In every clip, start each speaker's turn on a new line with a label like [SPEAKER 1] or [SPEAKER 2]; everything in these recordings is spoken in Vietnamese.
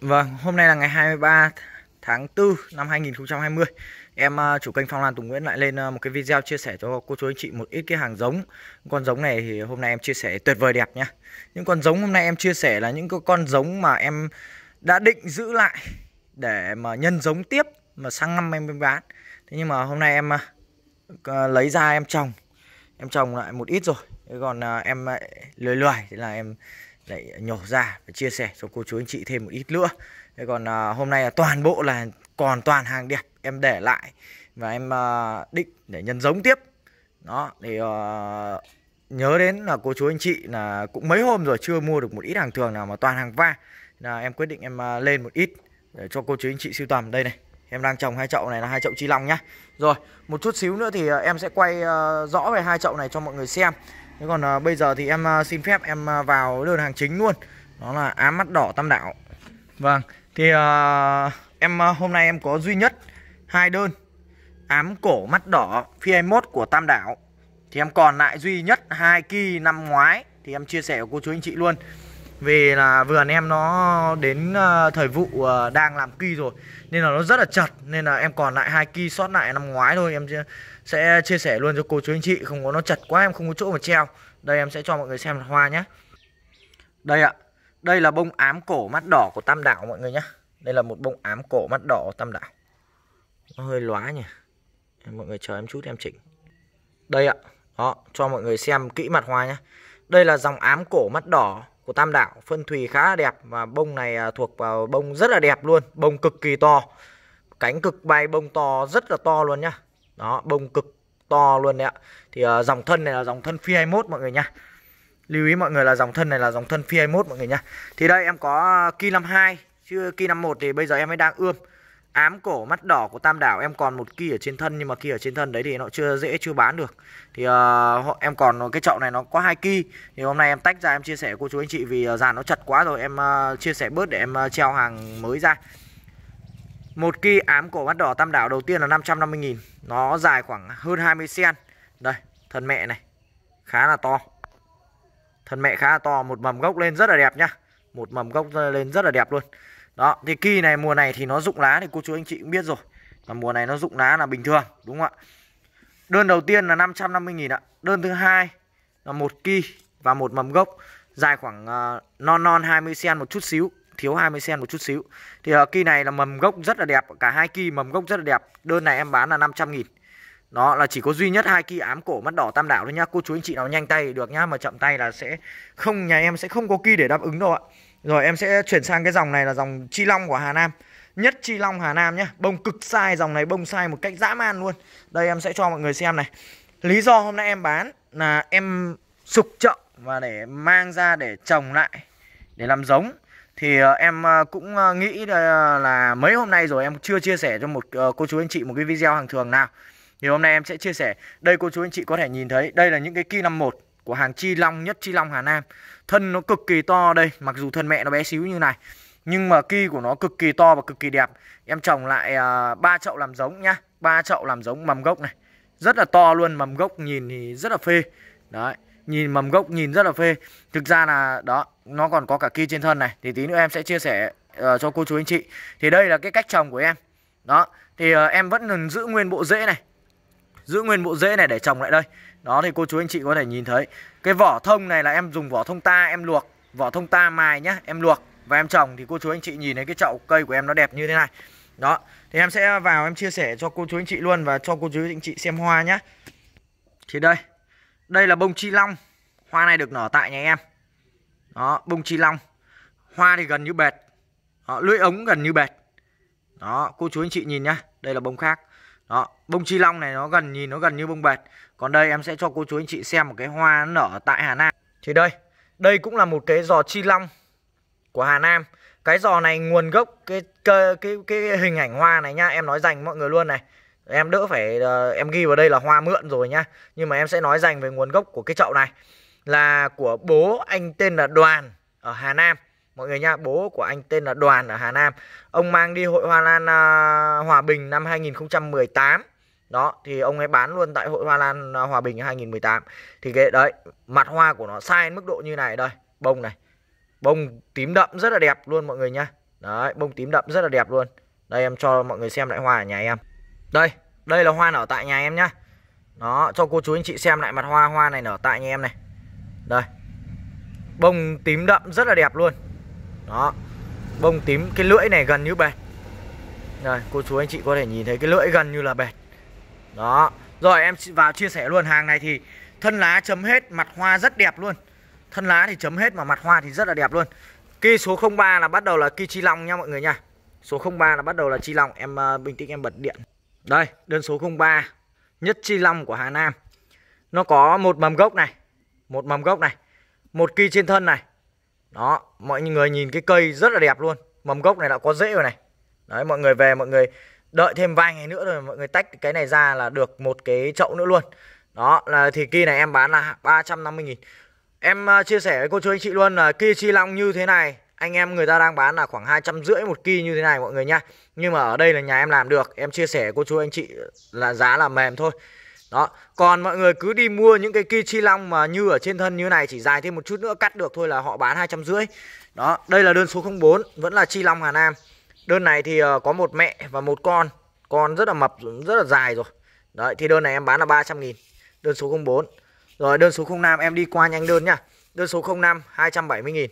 [SPEAKER 1] Vâng, hôm nay là ngày 23 tháng 4 năm 2020 Em à, chủ kênh Phong Lan Tùng Nguyễn lại lên à, một cái video chia sẻ cho cô chú anh chị một ít cái hàng giống Con giống này thì hôm nay em chia sẻ tuyệt vời đẹp nhá Những con giống hôm nay em chia sẻ là những con giống mà em đã định giữ lại Để mà nhân giống tiếp mà sang năm em bán Thế nhưng mà hôm nay em à, lấy ra em trồng Em trồng lại một ít rồi Còn em lười lười thì là em lại nhổ ra và chia sẻ cho cô chú anh chị thêm một ít nữa thế còn à, hôm nay là toàn bộ là còn toàn hàng đẹp em để lại và em à, định để nhân giống tiếp đó thì à, nhớ đến là cô chú anh chị là cũng mấy hôm rồi chưa mua được một ít hàng thường nào mà toàn hàng va là em quyết định em à, lên một ít để cho cô chú anh chị siêu tầm đây này em đang trồng hai chậu này là hai chậu chi long nhá rồi một chút xíu nữa thì à, em sẽ quay à, rõ về hai chậu này cho mọi người xem thế còn à, bây giờ thì em à, xin phép em à, vào đơn hàng chính luôn đó là ám mắt đỏ tam đảo vâng thì à, em à, hôm nay em có duy nhất hai đơn ám cổ mắt đỏ phi 21 của tam đảo thì em còn lại duy nhất hai kỳ năm ngoái thì em chia sẻ với cô chú anh chị luôn vì là vườn em nó đến ờ, thời vụ ờ, đang làm ki rồi nên là nó rất là chật nên là em còn lại hai ki sót lại năm ngoái thôi em sẽ chia sẻ luôn cho cô chú anh chị không có nó chật quá em không có chỗ mà treo đây em sẽ cho mọi người xem hoa nhé đây ạ đây là bông ám cổ mắt đỏ của tam đảo mọi người nhé đây là một bông ám cổ mắt đỏ của tam đảo nó hơi lóa nhỉ mọi người chờ em chút em chỉnh đây ạ đó cho mọi người xem kỹ mặt hoa nhé đây là dòng ám cổ mắt đỏ của Tam Đảo phân thủy khá là đẹp và bông này à, thuộc vào bông rất là đẹp luôn bông cực kỳ to cánh cực bay bông to rất là to luôn nhá đó bông cực to luôn đấy ạ thì uh, dòng thân này là dòng thân phi 21 mọi người nhá lưu ý mọi người là dòng thân này là dòng thân phi 21 mọi người nhá thì đây em có ki 52 chứ ki 51 thì bây giờ em mới đang ươm ám cổ mắt đỏ của tam đảo em còn một kia ở trên thân nhưng mà kia ở trên thân đấy thì nó chưa dễ chưa bán được thì uh, em còn cái chậu này nó có hai ki thì hôm nay em tách ra em chia sẻ cô chú anh chị vì uh, dàn nó chặt quá rồi em uh, chia sẻ bớt để em uh, treo hàng mới ra một ki ám cổ mắt đỏ tam đảo đầu tiên là 550.000 nó dài khoảng hơn 20 cm đây thân mẹ này khá là to thân mẹ khá là to một mầm gốc lên rất là đẹp nhá một mầm gốc lên rất là đẹp luôn đó, thì kỳ này mùa này thì nó rụng lá thì cô chú anh chị cũng biết rồi. Là mùa này nó rụng lá là bình thường, đúng không ạ? Đơn đầu tiên là 550 000 ạ. Đơn thứ hai là một kỳ và một mầm gốc dài khoảng uh, non non 20 cm một chút xíu, thiếu 20 cm một chút xíu. Thì ở à, kỳ này là mầm gốc rất là đẹp, cả hai kỳ mầm gốc rất là đẹp. Đơn này em bán là 500 000 đó là chỉ có duy nhất hai kỳ ám cổ mắt đỏ tam đảo thôi nhá cô chú anh chị nào nhanh tay được nhá mà chậm tay là sẽ không nhà em sẽ không có kỳ để đáp ứng đâu ạ rồi em sẽ chuyển sang cái dòng này là dòng Chi Long của Hà Nam Nhất Chi Long Hà Nam nhé Bông cực sai, dòng này bông sai một cách dã man luôn Đây em sẽ cho mọi người xem này Lý do hôm nay em bán là em sục chậm Và để mang ra để trồng lại Để làm giống thì ờ, em ờ, cũng ờ, nghĩ là mấy hôm nay rồi em chưa chia sẻ cho một cô chú anh chị một cái video hàng thường nào thì hôm nay em sẽ chia sẻ đây cô chú anh chị có thể nhìn thấy đây là những cái kỳ năm 51 của hàng Chi Long nhất Chi Long Hà Nam thân nó cực kỳ to đây mặc dù thân mẹ nó bé xíu như này nhưng mà ki của nó cực kỳ to và cực kỳ đẹp em trồng lại à, ba uh, chậu làm giống nhá ba chậu làm giống mầm gốc này rất là to luôn mầm gốc nhìn thì rất là phê đấy nhìn mầm gốc nhìn rất là phê thực ra là đó nó còn có cả kia trên thân này thì tí nữa em sẽ chia sẻ uh, cho cô chú anh chị thì đây là cái cách trồng của em đó thì uh, em vẫn giữ nguyên bộ rễ này giữ nguyên bộ rễ này để trồng lại đây đó thì cô chú anh chị có thể nhìn thấy cái vỏ thông này là em dùng vỏ thông ta em luộc vỏ thông ta mài nhá em luộc và em trồng thì cô chú anh chị nhìn thấy cái chậu cây của em nó đẹp như thế này đó thì em sẽ vào em chia sẻ cho cô chú anh chị luôn và cho cô chú anh chị xem hoa nhá thì đây đây là bông chi long hoa này được nở tại nhà em đó bông chi long hoa thì gần như bệt đó, lưỡi ống gần như bệt đó cô chú anh chị nhìn nhá đây là bông khác đó bông chi long này nó gần nhìn nó gần như bông bệt còn đây em sẽ cho cô chú anh chị xem một cái hoa nó nở tại Hà Nam thì đây đây cũng là một cái giò chi long của Hà Nam cái giò này nguồn gốc cái cái cái, cái hình ảnh hoa này nhá em nói dành mọi người luôn này em đỡ phải uh, em ghi vào đây là hoa mượn rồi nhá nhưng mà em sẽ nói dành về nguồn gốc của cái chậu này là của bố anh tên là Đoàn ở Hà Nam mọi người nha bố của anh tên là Đoàn ở Hà Nam ông mang đi hội Hoa Lan à, Hòa Bình năm 2018 đó thì ông ấy bán luôn tại hội Hoa Lan à, Hòa Bình 2018 thì cái đấy mặt hoa của nó sai mức độ như này đây bông này bông tím đậm rất là đẹp luôn mọi người nha đấy bông tím đậm rất là đẹp luôn đây em cho mọi người xem lại hoa ở nhà em đây đây là hoa nở tại nhà em nhá đó cho cô chú anh chị xem lại mặt hoa hoa này nở tại nhà em này đây bông tím đậm rất là đẹp luôn đó bông tím cái lưỡi này gần như bệt rồi cô chú anh chị có thể nhìn thấy cái lưỡi gần như là bệt đó rồi em vào chia sẻ luôn hàng này thì thân lá chấm hết mặt hoa rất đẹp luôn thân lá thì chấm hết mà mặt hoa thì rất là đẹp luôn Ki số 03 là bắt đầu là ki chi long nha mọi người nha Số 03 là bắt đầu là chi long Em uh, bình tĩnh em bật điện Đây đơn số 03 Nhất chi long của Hà Nam Nó có một mầm gốc này Một mầm gốc này Một ki trên thân này đó, mọi người nhìn cái cây rất là đẹp luôn. Mầm gốc này đã có rễ rồi này. Đấy, mọi người về mọi người đợi thêm vài ngày nữa rồi mọi người tách cái này ra là được một cái chậu nữa luôn. Đó, là thì kia này em bán là 350 000 Em à, chia sẻ với cô chú anh chị luôn là kia chi long như thế này anh em người ta đang bán là khoảng hai trăm rưỡi một ki như thế này mọi người nhá nhưng mà ở đây là nhà em làm được em chia sẻ cô chú anh chị là giá là mềm thôi đó, còn mọi người cứ đi mua những cái kia chi long mà như ở trên thân như này chỉ dài thêm một chút nữa cắt được thôi là họ bán 250. Đó, đây là đơn số 04, vẫn là chi long Hà Nam. Đơn này thì ờ, có một mẹ và một con, con rất là mập, rất là dài rồi. Đấy, thì đơn này em bán là 300 nghìn Đơn số 04 Rồi đơn số 05 em đi qua nhanh đơn nhá Đơn số 05 270 nghìn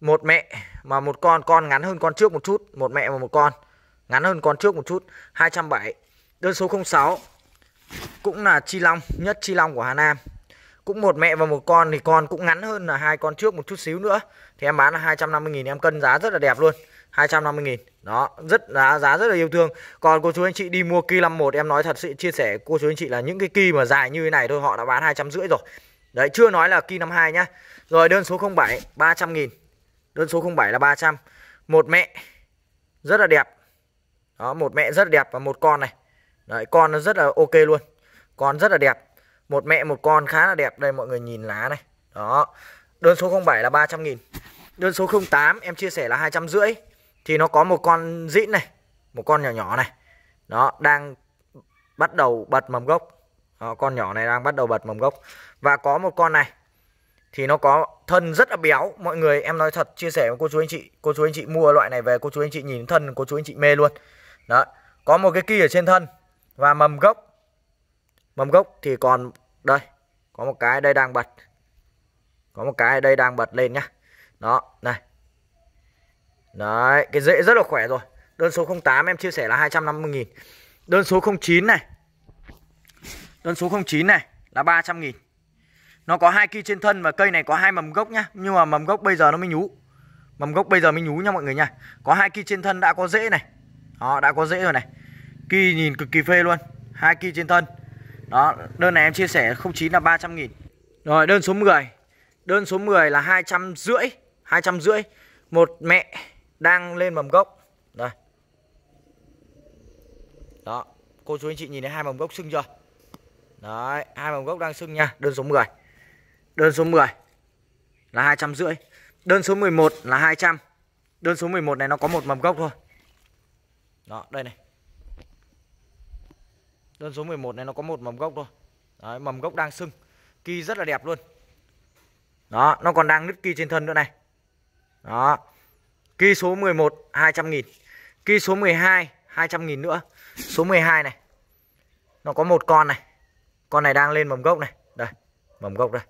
[SPEAKER 1] Một mẹ mà một con Con ngắn hơn con trước một chút Một mẹ và một con Ngắn hơn con trước một chút 270 Đơn số 06 cũng là chi long nhất chi long của Hà Nam cũng một mẹ và một con thì con cũng ngắn hơn là hai con trước một chút xíu nữa thì em bán là 250.000 em cân giá rất là đẹp luôn 250.000 đó rất giá giá rất là yêu thương còn cô chú anh chị đi mua kỳ 51 em nói thật sự chia sẻ cô chú anh chị là những cái kỳ mà dài như thế này thôi họ đã bán hai trăm rưỡi rồi đấy chưa nói là kỳ 52 nhá rồi đơn số 07 300.000 đơn số 07 là 300 một mẹ rất là đẹp đó một mẹ rất là đẹp và một con này Đấy, con nó rất là ok luôn. Con rất là đẹp. Một mẹ một con khá là đẹp. Đây mọi người nhìn lá này. Đó. Đơn số 07 là 300 nghìn Đơn số 08 em chia sẻ là rưỡi, Thì nó có một con dĩn này. Một con nhỏ nhỏ này. Đó, đang bắt đầu bật mầm gốc. Đó, con nhỏ này đang bắt đầu bật mầm gốc. Và có một con này thì nó có thân rất là béo mọi người em nói thật chia sẻ với cô chú anh chị cô chú anh chị mua loại này về cô chú anh chị nhìn thân cô chú anh chị mê luôn đó có một cái kia ở trên thân và mầm gốc mầm gốc thì còn đây có một cái đây đang bật có một cái đây đang bật lên nhá đó này đấy cái rễ rất là khỏe rồi đơn số 08 em chia sẻ là 250.000 đơn số 09 này đơn số 09 này là 300.000 nó có hai cây trên thân và cây này có hai mầm gốc nhá nhưng mà mầm gốc bây giờ nó mới nhú mầm gốc bây giờ mới nhú nha mọi người nha có hai cây trên thân đã có rễ này đó đã có rễ rồi này Kỳ nhìn cực kỳ phê luôn hai kỳ trên thân Đó đơn này em chia sẻ 09 là 300 nghìn Rồi đơn số 10 Đơn số 10 là 200 rưỡi 200 rưỡi Một mẹ đang lên mầm gốc Đây Đó Cô chú anh chị nhìn thấy hai mầm gốc sưng chưa Đấy hai mầm gốc đang sưng nha Đơn số 10 Đơn số 10 là 200 rưỡi Đơn số 11 là 200 Đơn số 11 này nó có một mầm gốc thôi Đó đây này Đơn số 11 này nó có một mầm gốc thôi. Đấy, mầm gốc đang sưng. kỳ rất là đẹp luôn. Đó, nó còn đang nứt kỳ trên thân nữa này. Đó. kỳ số 11 200 nghìn kỳ số 12 200 nghìn nữa. Số 12 này. Nó có một con này. Con này đang lên mầm gốc này. Đây, mầm gốc đây.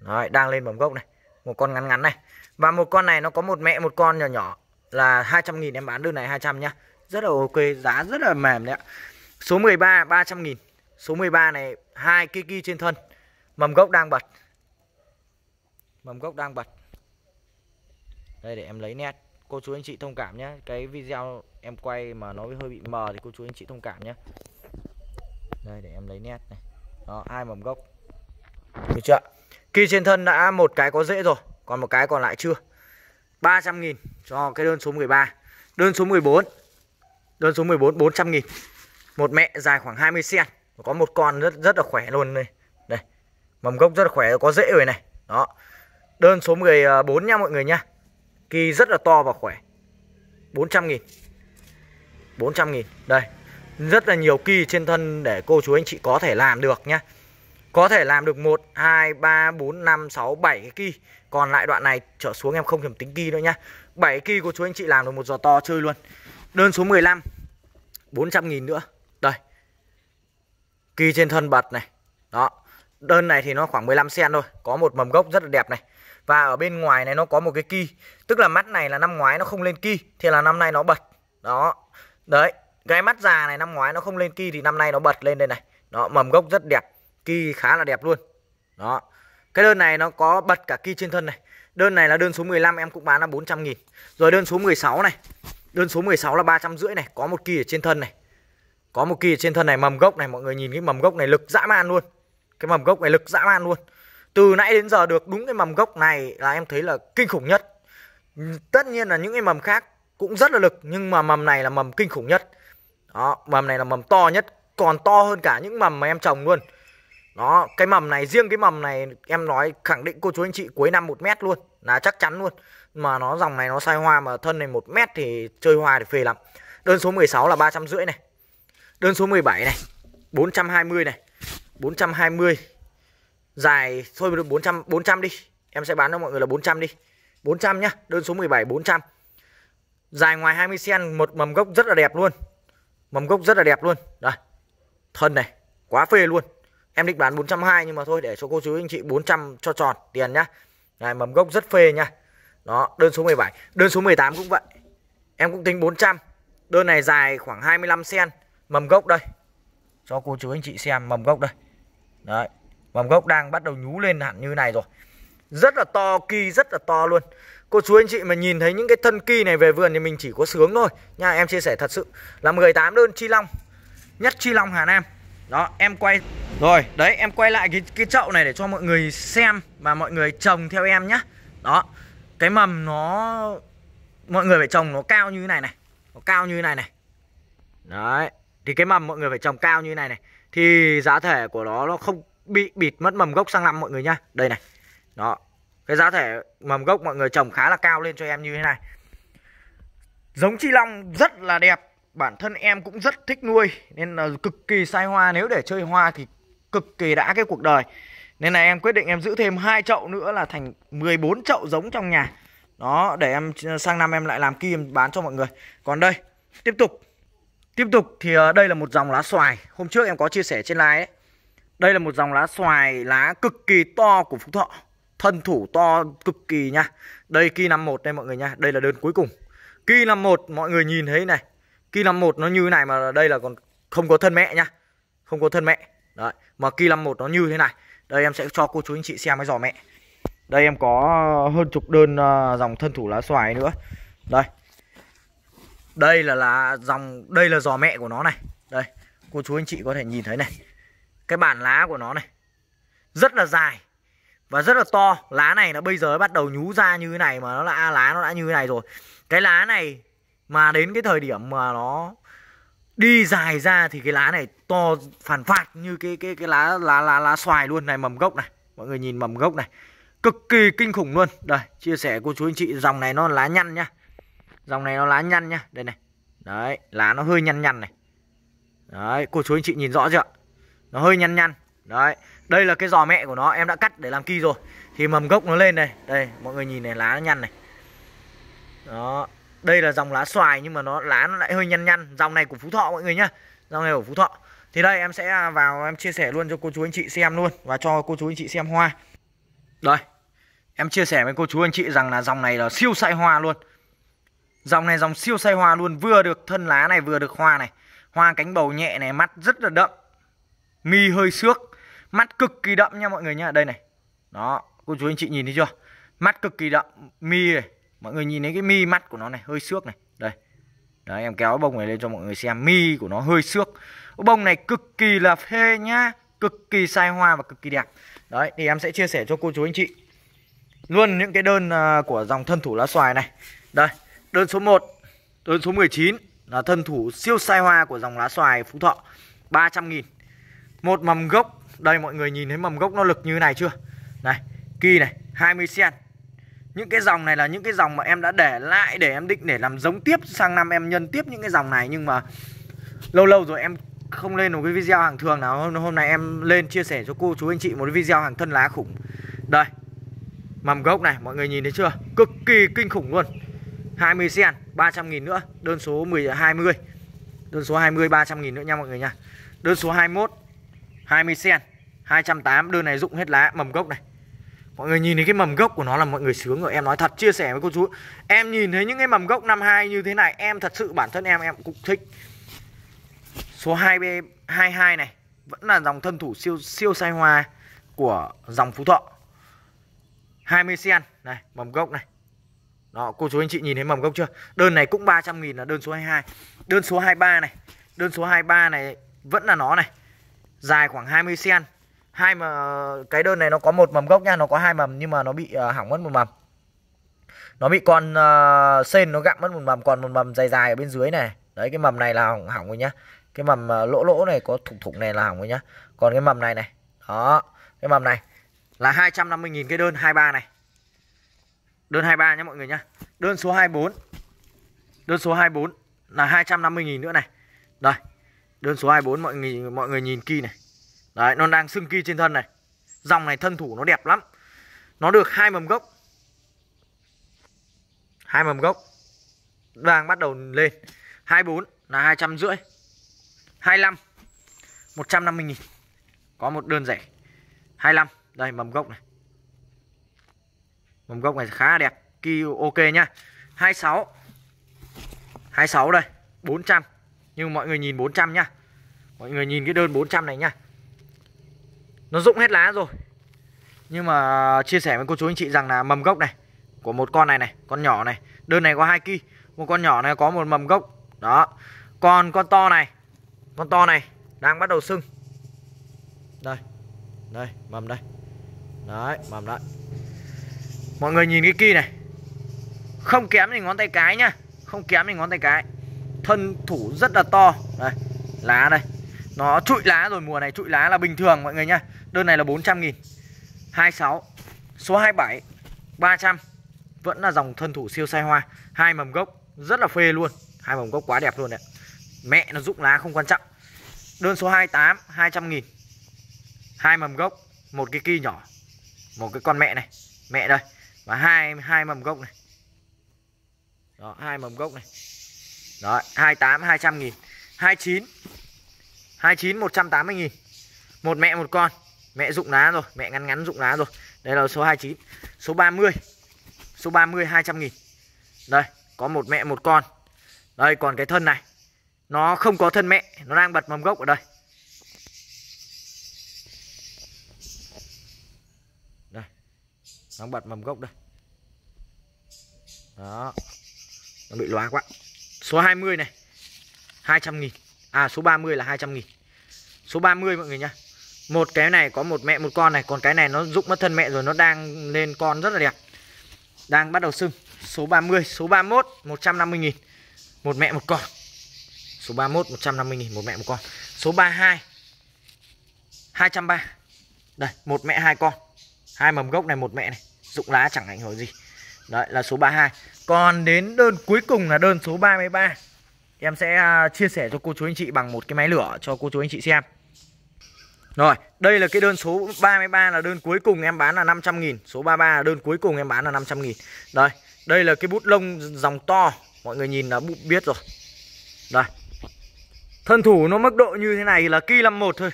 [SPEAKER 1] Đấy, đang lên mầm gốc này. Một con ngắn ngắn này. Và một con này nó có một mẹ một con nhỏ nhỏ là 200 nghìn em bán đơn này 200 nhá. Rất là ok, giá rất là mềm đấy ạ. Số 13 300 nghìn Số 13 này hai cây kia trên thân Mầm gốc đang bật Mầm gốc đang bật Đây để em lấy nét Cô chú anh chị thông cảm nhé Cái video em quay mà nó hơi bị mờ Thì cô chú anh chị thông cảm nhé Đây để em lấy nét này Đó hai mầm gốc Được chưa Kia trên thân đã một cái có dễ rồi Còn một cái còn lại chưa 300 nghìn cho cái đơn số 13 Đơn số 14 Đơn số 14 400 nghìn một mẹ dài khoảng 20 cm có một con rất rất là khỏe luôn đây đây mầm gốc rất là khỏe có dễ rồi này đó đơn số 14 à, nha mọi người nha kỳ rất là to và khỏe 400 nghìn 400 nghìn đây rất là nhiều kỳ trên thân để cô chú anh chị có thể làm được nhá có thể làm được 1, 2, 3, 4, 5, 6, 7 cái kỳ Còn lại đoạn này trở xuống em không thèm tính kỳ nữa nhá 7 kỳ cô chú anh chị làm được một giò to chơi luôn Đơn số 15 400 nghìn nữa Kỳ trên thân bật này. Đó. Đơn này thì nó khoảng 15 cm thôi, có một mầm gốc rất là đẹp này. Và ở bên ngoài này nó có một cái kỳ tức là mắt này là năm ngoái nó không lên kỳ, thì là năm nay nó bật. Đó. Đấy, cái mắt già này năm ngoái nó không lên kỳ thì năm nay nó bật lên đây này. Đó, mầm gốc rất đẹp, kỳ khá là đẹp luôn. Đó. Cái đơn này nó có bật cả kỳ trên thân này. Đơn này là đơn số 15 em cũng bán là 400 nghìn Rồi đơn số 16 này Đơn số 16 là ba trăm rưỡi này Có một kỳ ở trên thân này có một kỳ trên thân này mầm gốc này mọi người nhìn cái mầm gốc này lực dã man luôn. Cái mầm gốc này lực dã man luôn. Từ nãy đến giờ được đúng cái mầm gốc này là em thấy là kinh khủng nhất. Tất nhiên là những cái mầm khác cũng rất là lực nhưng mà mầm này là mầm kinh khủng nhất. Đó, mầm này là mầm to nhất, còn to hơn cả những mầm mà em trồng luôn. Đó, cái mầm này, riêng cái mầm này em nói khẳng định cô chú anh chị cuối năm 1 mét luôn, là chắc chắn luôn. Mà nó dòng này nó sai hoa mà thân này 1 mét thì chơi hoa thì phê lắm. Đơn số 16 là 350 này. Đơn số 17 này, 420 này, 420. Dài thôi 400 400 đi. Em sẽ bán cho mọi người là 400 đi. 400 nhá, đơn số 17 400. Dài ngoài 20 cm, một mầm gốc rất là đẹp luôn. Mầm gốc rất là đẹp luôn. Đây. Thân này, quá phê luôn. Em định bán 420 nhưng mà thôi để cho cô chú anh chị 400 cho tròn tiền nhá. Này mầm gốc rất phê nhá Đó, đơn số 17, đơn số 18 cũng vậy. Em cũng tính 400. Đơn này dài khoảng 25 cm mầm gốc đây cho cô chú anh chị xem mầm gốc đây đấy mầm gốc đang bắt đầu nhú lên hẳn như này rồi rất là to kỳ rất là to luôn cô chú anh chị mà nhìn thấy những cái thân kỳ này về vườn thì mình chỉ có sướng thôi nha em chia sẻ thật sự là 18 đơn chi long nhất chi long hà nam đó em quay rồi đấy em quay lại cái cái chậu này để cho mọi người xem và mọi người trồng theo em nhá đó cái mầm nó mọi người phải trồng nó cao như thế này này nó cao như thế này này đấy thì cái mầm mọi người phải trồng cao như thế này này thì giá thể của nó nó không bị bịt mất mầm gốc sang năm mọi người nhá đây này đó cái giá thể mầm gốc mọi người trồng khá là cao lên cho em như thế này giống chi long rất là đẹp bản thân em cũng rất thích nuôi nên là cực kỳ sai hoa nếu để chơi hoa thì cực kỳ đã cái cuộc đời nên là em quyết định em giữ thêm hai chậu nữa là thành 14 chậu giống trong nhà đó để em sang năm em lại làm kim bán cho mọi người còn đây tiếp tục Tiếp tục thì ờ, đây là một dòng lá xoài Hôm trước em có chia sẻ trên live ấy Đây là một dòng lá xoài lá cực kỳ to của Phú Thọ Thân thủ to cực kỳ nha Đây Ki 51 đây mọi người nha Đây là đơn cuối cùng Ki 51 mọi người nhìn thấy này Ki 51 nó như thế này mà đây là còn không có thân mẹ nha Không có thân mẹ Đấy Mà Ki 51 nó như thế này Đây em sẽ cho cô chú anh chị xem cái giò mẹ Đây em có hơn chục đơn ờ, dòng thân thủ lá xoài nữa Đây đây là là dòng đây là giò mẹ của nó này đây cô chú anh chị có thể nhìn thấy này cái bản lá của nó này rất là dài và rất là to lá này nó bây giờ bắt đầu nhú ra như thế này mà nó là lá nó đã như thế này rồi cái lá này mà đến cái thời điểm mà nó đi dài ra thì cái lá này to phản phạt như cái cái cái lá lá lá lá xoài luôn này mầm gốc này mọi người nhìn mầm gốc này cực kỳ kinh khủng luôn đây chia sẻ cô chú anh chị dòng này nó là lá nhăn nhá dòng này nó lá nhăn nhá đây này đấy lá nó hơi nhăn nhăn này đấy cô chú anh chị nhìn rõ chưa nó hơi nhăn nhăn đấy đây là cái giò mẹ của nó em đã cắt để làm kỳ rồi thì mầm gốc nó lên đây đây mọi người nhìn này lá nó nhăn này đó đây là dòng lá xoài nhưng mà nó lá nó lại hơi nhăn nhăn dòng này của phú thọ mọi người nhá dòng này của phú thọ thì đây em sẽ vào em chia sẻ luôn cho cô chú anh chị xem luôn và cho cô chú anh chị xem hoa đây em chia sẻ với cô chú anh chị rằng là dòng này là siêu sai hoa luôn Dòng này dòng siêu say hoa luôn Vừa được thân lá này vừa được hoa này Hoa cánh bầu nhẹ này mắt rất là đậm Mi hơi xước Mắt cực kỳ đậm nha mọi người nha Đây này Đó cô chú anh chị nhìn thấy chưa Mắt cực kỳ đậm Mi này Mọi người nhìn thấy cái mi mắt của nó này Hơi xước này Đây Đấy em kéo bông này lên cho mọi người xem Mi của nó hơi xước Bông này cực kỳ là phê nhá Cực kỳ sai hoa và cực kỳ đẹp Đấy thì em sẽ chia sẻ cho cô chú anh chị Luôn những cái đơn à, của dòng thân thủ lá xoài này Đây Đơn số 1, đơn số 19 là thân thủ siêu sai hoa của dòng lá xoài Phú Thọ 300 nghìn Một mầm gốc, đây mọi người nhìn thấy mầm gốc nó lực như này chưa? Này, kỳ này, 20 cent Những cái dòng này là những cái dòng mà em đã để lại để em định để làm giống tiếp sang năm em nhân tiếp những cái dòng này nhưng mà lâu lâu rồi em không lên một cái video hàng thường nào hôm nay em lên chia sẻ cho cô chú anh chị một cái video hàng thân lá khủng đây mầm gốc này mọi người nhìn thấy chưa cực kỳ kinh khủng luôn 20 sen 300 nghìn nữa đơn số 10 20 đơn số 20 300 nghìn nữa nha mọi người nha đơn số 21 20 sen 208 đơn này dụng hết lá mầm gốc này mọi người nhìn thấy cái mầm gốc của nó là mọi người sướng rồi em nói thật chia sẻ với cô chú em nhìn thấy những cái mầm gốc năm hai như thế này em thật sự bản thân em em cũng thích số 2B 22 này vẫn là dòng thân thủ siêu siêu sai hoa của dòng Phú Thọ 20 sen này mầm gốc này đó, cô chú anh chị nhìn thấy mầm gốc chưa? Đơn này cũng 300 nghìn là đơn số 22. Đơn số 23 này, đơn số 23 này vẫn là nó này. Dài khoảng 20 cm. Hai mà cái đơn này nó có một mầm gốc nha, nó có hai mầm nhưng mà nó bị uh, hỏng mất một mầm. Nó bị con uh, sên nó gặm mất một mầm, còn một mầm dài dài ở bên dưới này. Đấy cái mầm này là hỏng hỏng rồi nhá. Cái mầm uh, lỗ lỗ này có thủng thủng này là hỏng rồi nhá. Còn cái mầm này này, đó, cái mầm này là 250 000 cái đơn 23 này. Đơn 23 nhé mọi người nhá. Đơn số 24. Đơn số 24 là 250 000 nữa này. Đây. Đơn số 24 mọi người mọi người nhìn ki này. Đấy, nó đang sưng ki trên thân này. Dòng này thân thủ nó đẹp lắm. Nó được hai mầm gốc. Hai mầm gốc. đang bắt đầu lên. 24 là 250. 25 150 000 Có một đơn rẻ. 25, đây mầm gốc này mầm gốc này khá đẹp kia ok nhá 26 26 đây 400 nhưng mọi người nhìn 400 nhá mọi người nhìn cái đơn 400 này nhá nó rụng hết lá rồi nhưng mà chia sẻ với cô chú anh chị rằng là mầm gốc này của một con này này con nhỏ này đơn này có hai ki một con nhỏ này có một mầm gốc đó còn con to này con to này đang bắt đầu sưng đây đây mầm đây đấy mầm đấy Mọi người nhìn cái ki này Không kém thì ngón tay cái nhá Không kém thì ngón tay cái Thân thủ rất là to Đây lá đây Nó trụi lá rồi mùa này trụi lá là bình thường mọi người nhá Đơn này là 400 nghìn 26 Số 27 300 Vẫn là dòng thân thủ siêu sai hoa hai mầm gốc rất là phê luôn hai mầm gốc quá đẹp luôn đấy Mẹ nó rụng lá không quan trọng Đơn số 28 200 nghìn hai mầm gốc một cái ki nhỏ một cái con mẹ này mẹ đây và hai hai mầm gốc này đó hai mầm gốc này đó hai tám hai trăm nghìn hai hai chín chín một trăm tám mươi nghìn một mẹ một con mẹ rụng lá rồi mẹ ngắn ngắn rụng lá rồi đây là số hai chín số ba mươi số ba mươi hai trăm nghìn đây có một mẹ một con đây còn cái thân này nó không có thân mẹ nó đang bật mầm gốc ở đây nó bật mầm gốc đây đó nó bị lóa quá số 20 này 200 nghìn à số 30 là 200 nghìn số 30 mọi người nhá một cái này có một mẹ một con này còn cái này nó dụng mất thân mẹ rồi nó đang lên con rất là đẹp đang bắt đầu sưng số 30 số 31 150 nghìn một mẹ một con số 31 150 nghìn một mẹ một con số 32 230 đây một mẹ hai con hai mầm gốc này một mẹ này rụng lá chẳng ảnh hưởng gì đấy là số 32 còn đến đơn cuối cùng là đơn số 33 em sẽ à, chia sẻ cho cô chú anh chị bằng một cái máy lửa cho cô chú anh chị xem rồi, đây là cái đơn số 33 là đơn cuối cùng em bán là 500 nghìn Số 33 là đơn cuối cùng em bán là 500 nghìn Đây, đây là cái bút lông dòng to Mọi người nhìn là bút biết rồi Đây Thân thủ nó mức độ như thế này là kỳ 51 thôi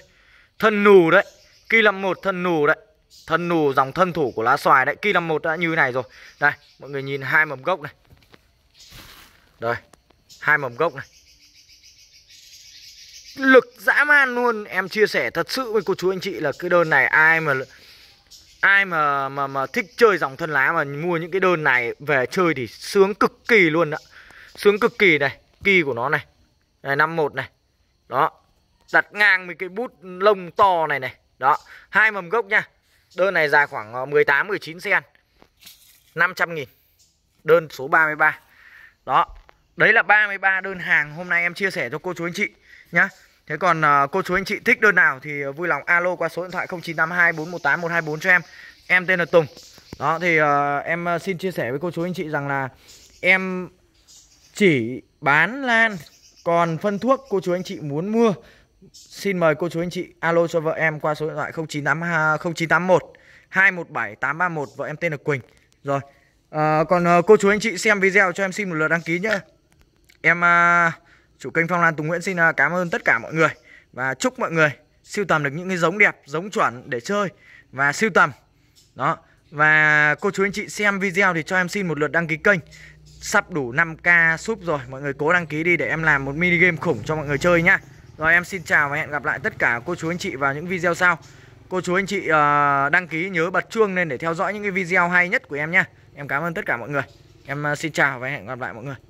[SPEAKER 1] Thân nù đấy Kỳ 51 thân nù đấy thân nù dòng thân thủ của lá xoài đấy kỳ năm một đã như này rồi đây mọi người nhìn hai mầm gốc này đây hai mầm gốc này lực dã man luôn em chia sẻ thật sự với cô chú anh chị là cái đơn này ai mà ai mà mà mà thích chơi dòng thân lá mà mua những cái đơn này về chơi thì sướng cực kỳ luôn đó sướng cực kỳ này kỳ của nó này này năm một này đó đặt ngang với cái bút lông to này này đó hai mầm gốc nha Đơn này dài khoảng 18-19 cm 500 nghìn Đơn số 33 Đó Đấy là 33 đơn hàng hôm nay em chia sẻ cho cô chú anh chị nhá. Thế còn uh, cô chú anh chị thích đơn nào thì ờ, vui lòng alo qua số điện thoại 0982 418 124 cho em. Em tên là Tùng. Đó thì uh, em xin chia sẻ với cô chú anh chị rằng là em chỉ bán lan còn phân thuốc cô chú anh chị muốn mua Xin mời cô chú anh chị alo cho vợ em qua số điện thoại 0982 0981 217 831 vợ em tên là Quỳnh. Rồi. À, còn ờ, cô chú anh chị xem video cho em xin một lượt đăng ký nhá. Em à, chủ kênh Phong Lan Tùng Nguyễn xin à, cảm ơn tất cả mọi người và chúc mọi người siêu tầm được những cái giống đẹp, giống chuẩn để chơi và siêu tầm. Đó. Và cô chú anh chị xem video thì cho em xin một lượt đăng ký kênh Sắp đủ 5k sub rồi Mọi người cố đăng ký đi để em làm một mini game khủng cho mọi người chơi nhá rồi em xin chào và hẹn gặp lại tất cả cô chú anh chị vào những video sau Cô chú anh chị ờ, đăng ký nhớ bật chuông lên để theo dõi những cái video hay nhất của em nhé Em cảm ơn tất cả mọi người Em ờ, xin chào và hẹn gặp lại mọi người